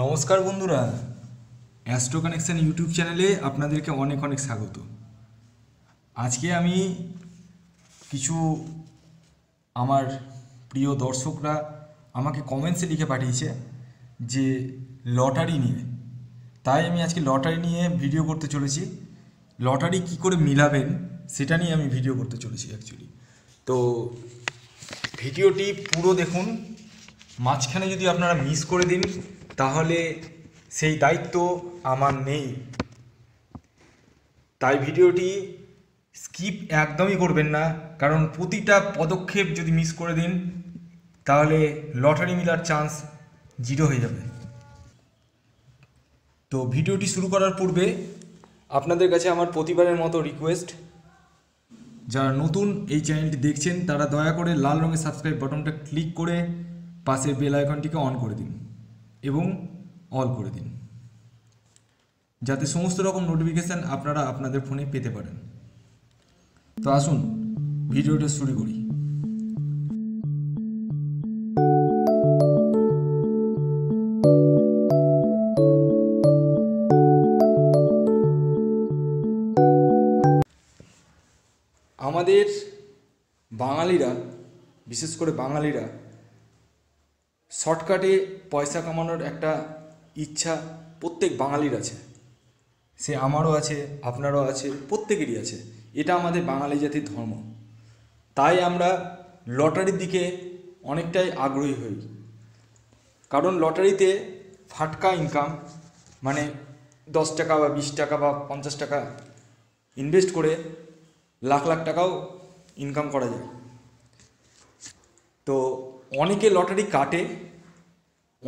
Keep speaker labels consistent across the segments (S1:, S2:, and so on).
S1: নমস্কার বন্ধুরা astro connection YouTube চ্যানেলে আপনাদেরকে অনেক অনেক স্বাগত আজকে আমি কিছু আমার প্রিয় দর্শকরা আমাকে কমেন্টসে লিখে পাঠিয়েছে যে লটারি নিয়ে তাই আমি আজকে লটারি নিয়ে ভিডিও করতে চলেছি লটারি কি করে মিলাবেন সেটা নিয়ে আমি ভিডিও করতে চলেছি অ্যাকচুয়ালি তো ভিডিওটি পুরো দেখুন মাঝখানে যদি আপনারা মিস করে দিন তাহলে সেই দায়িত্ব আমার নেই তাই ভিডিওটি স্কিপ একদমই করবেন না কারণ প্রতিটা পদক্ষেপ যদি মিস করে দিন তাহলে লটারি মিলার চান্স জিরো হয়ে যাবে তো ভিডিওটি শুরু করার পূর্বে আপনাদের কাছে আমার প্রতিবারের মতো রিকোয়েস্ট যারা নতুন এই চ্যানেলটি দেখছেন তারা দয়া করে লাল রঙের সাবস্ক্রাইব বাটনটা ক্লিক করে পাশের বেল আইকনটিকে অন করে দিন এবং অল করে দিন যাতে সমস্ত রকম নোটিফিকেশান আপনারা আপনাদের ফোনে পেতে পারেন তো আসুন ভিডিওটা শুরু করি আমাদের বাঙালিরা বিশেষ করে বাঙালিরা শর্টকাটে পয়সা কামানোর একটা ইচ্ছা প্রত্যেক বাঙালির আছে সে আমারও আছে আপনারও আছে প্রত্যেকেরই আছে এটা আমাদের বাঙালি জাতির ধর্ম তাই আমরা লটারির দিকে অনেকটাই আগ্রহী হই কারণ লটারিতে ফাটকা ইনকাম মানে দশ টাকা বা বিশ টাকা বা পঞ্চাশ টাকা ইনভেস্ট করে লাখ লাখ টাকাও ইনকাম করা যায় তো অনেকে লটারি কাটে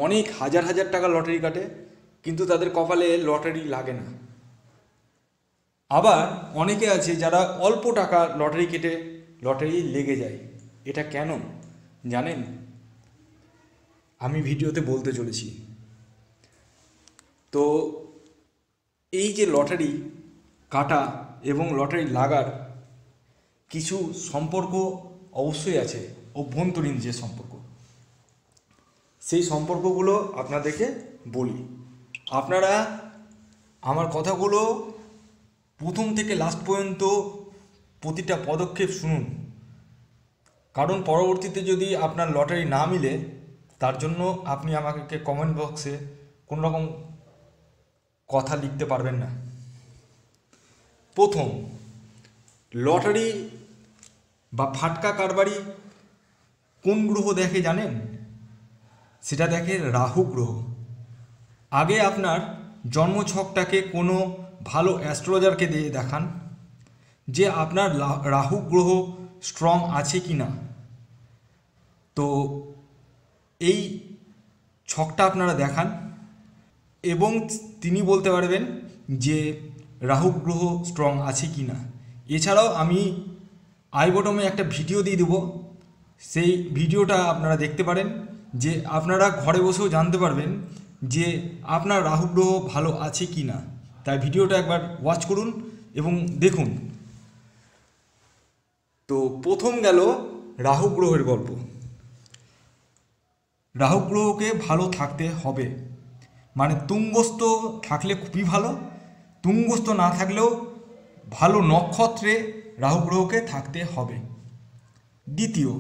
S1: অনেক হাজার হাজার টাকা লটারি কাটে কিন্তু তাদের কপালে লটারি লাগে না আবার অনেকে আছে যারা অল্প টাকা লটারি কেটে লটারি লেগে যায় এটা কেন জানেন আমি ভিডিওতে বলতে চলেছি তো এই যে লটারি কাটা এবং লটারি লাগার কিছু সম্পর্ক অবশ্যই আছে অভ্যন্তরীণ যে সম্পর্ক সেই সম্পর্কগুলো আপনাদেরকে বলি আপনারা আমার কথাগুলো প্রথম থেকে লাস্ট পর্যন্ত প্রতিটা পদক্ষেপ শুনুন কারণ পরবর্তীতে যদি আপনার লটারি না মিলে তার জন্য আপনি আমাকে কমেন্ট বক্সে কোন রকম কথা লিখতে পারবেন না প্রথম লটারি বা ফাটকা কারবারি কোন গ্রহ দেখে জানেন সেটা দেখে রাহু গ্রহ আগে আপনার জন্মছকটাকে কোনো ভালো অ্যাস্ট্রোলজারকে দিয়ে দেখান যে আপনার রাহু গ্রহ স্ট্রং আছে কি না তো এই ছকটা আপনারা দেখান এবং তিনি বলতে পারবেন যে রাহু গ্রহ স্ট্রং আছে কি না এছাড়াও আমি আইবটমে একটা ভিডিও দিয়ে দেবো সেই ভিডিওটা আপনারা দেখতে পারেন যে আপনারা ঘরে বসেও জানতে পারবেন যে আপনার রাহু গ্রহ ভালো আছে কি না তাই ভিডিওটা একবার ওয়াচ করুন এবং দেখুন তো প্রথম গেল রাহু গ্রহের গল্প রাহু গ্রহকে ভালো থাকতে হবে মানে তুঙ্গস্থ থাকলে খুবই ভালো তুঙ্গস্থ না থাকলেও ভালো নক্ষত্রে রাহু গ্রহকে থাকতে হবে দ্বিতীয়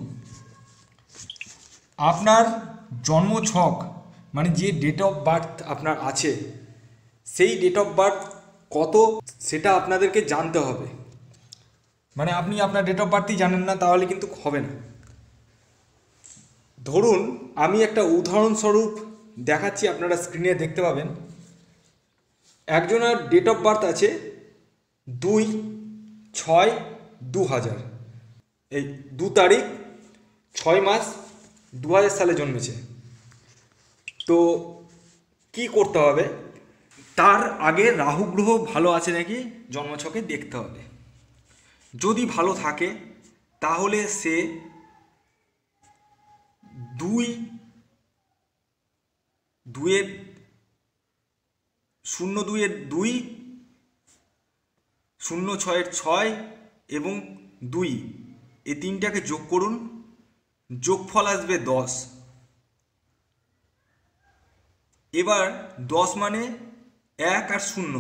S1: আপনার জন্ম ছক মানে যে ডেট অফ বার্থ আপনার আছে সেই ডেট অফ বার্থ কত সেটা আপনাদেরকে জানতে হবে মানে আপনি আপনার ডেট অফ বার্থই জানেন না তাহলে কিন্তু হবে না ধরুন আমি একটা উদাহরণস্বরূপ দেখাচ্ছি আপনারা স্ক্রিনে দেখতে পাবেন একজনের ডেট অফ বার্থ আছে দুই ছয় দু হাজার এই দু তারিখ ছয় মাস দু সালে জন্মেছে তো কি করতে হবে তার আগে রাহু গ্রহ ভালো আছে নাকি জন্মছকে দেখতে হবে যদি ভালো থাকে তাহলে সে দুই দুয়ের শূন্য দুইয়ের দুই শূন্য ছয়ের ছয় এবং দুই এই তিনটাকে যোগ করুন যোগফল আসবে দশ এবার দশ মানে এক আর শূন্য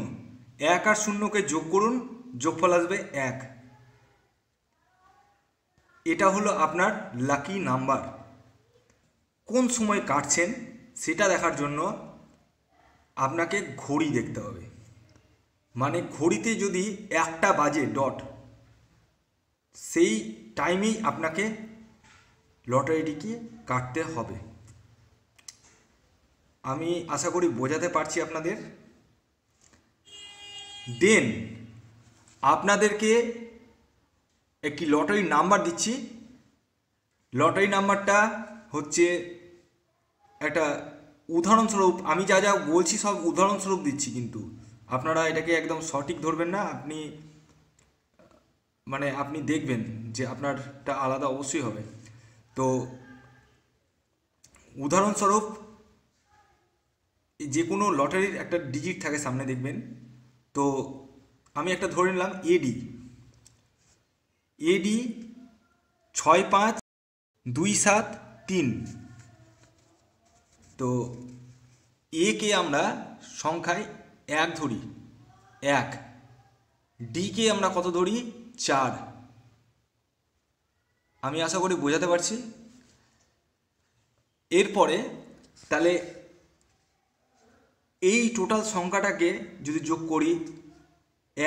S1: এক আর শূন্যকে যোগ করুন যোগফল আসবে এক এটা হলো আপনার লাকি নাম্বার কোন সময় কাটছেন সেটা দেখার জন্য আপনাকে ঘড়ি দেখতে হবে মানে ঘড়িতে যদি একটা বাজে ডট সেই টাইমেই আপনাকে লটারিটিকে কাটতে হবে আমি আশা করি বোঝাতে পারছি আপনাদের দেন আপনাদেরকে একটি লটারি নাম্বার দিচ্ছি লটারি নাম্বারটা হচ্ছে একটা উদাহরণস্বরূপ আমি যা যা বলছি সব উদাহরণস্বরূপ দিচ্ছি কিন্তু আপনারা এটাকে একদম সঠিক ধরবেন না আপনি মানে আপনি দেখবেন যে আপনারটা আলাদা অবশ্যই হবে তো উদাহরণস্বরূপ যে কোনো লটারির একটা ডিজিট থাকে সামনে দেখবেন তো আমি একটা ধরে নিলাম এডি এডি ছয় পাঁচ দুই সাত তিন তো এ কে আমরা সংখ্যায় এক ধরি এক ডি কে আমরা কত ধরি চার আমি আশা করি বোঝাতে পারছি এরপরে তাহলে এই টোটাল সংখ্যাটাকে যদি যোগ করি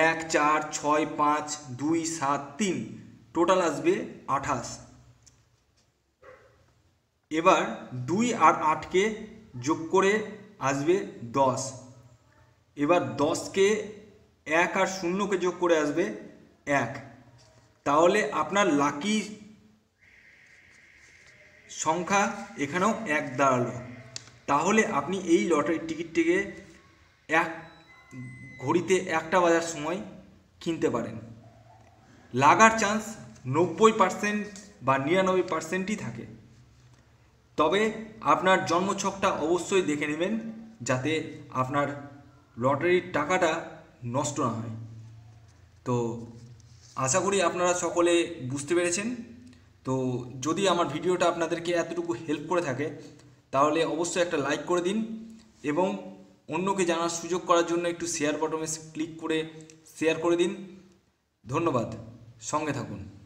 S1: এক চার ছয় পাঁচ দুই সাত তিন টোটাল আসবে আঠাশ এবার দুই আর আটকে যোগ করে আসবে দশ এবার দশকে এক আর শূন্যকে যোগ করে আসবে এক তাহলে আপনার লাকি সংখ্যা এখানেও এক দাঁড়ালো তাহলে আপনি এই লটারির টিকিটটিকে এক ঘড়িতে একটা বাজার সময় কিনতে পারেন লাগার চান্স নব্বই পার্সেন্ট বা নিরানব্বই পার্সেন্টই থাকে তবে আপনার জন্মছকটা অবশ্যই দেখে নেবেন যাতে আপনার লটারির টাকাটা নষ্ট না হয় তো আশা করি আপনারা সকলে বুঝতে পেরেছেন তো যদি আমার ভিডিওটা আপনাদেরকে এতটুকু হেল্প করে থাকে তাহলে অবশ্যই একটা লাইক করে দিন এবং অন্যকে জানার সুযোগ করার জন্য একটু শেয়ার বটমে ক্লিক করে শেয়ার করে দিন ধন্যবাদ সঙ্গে থাকুন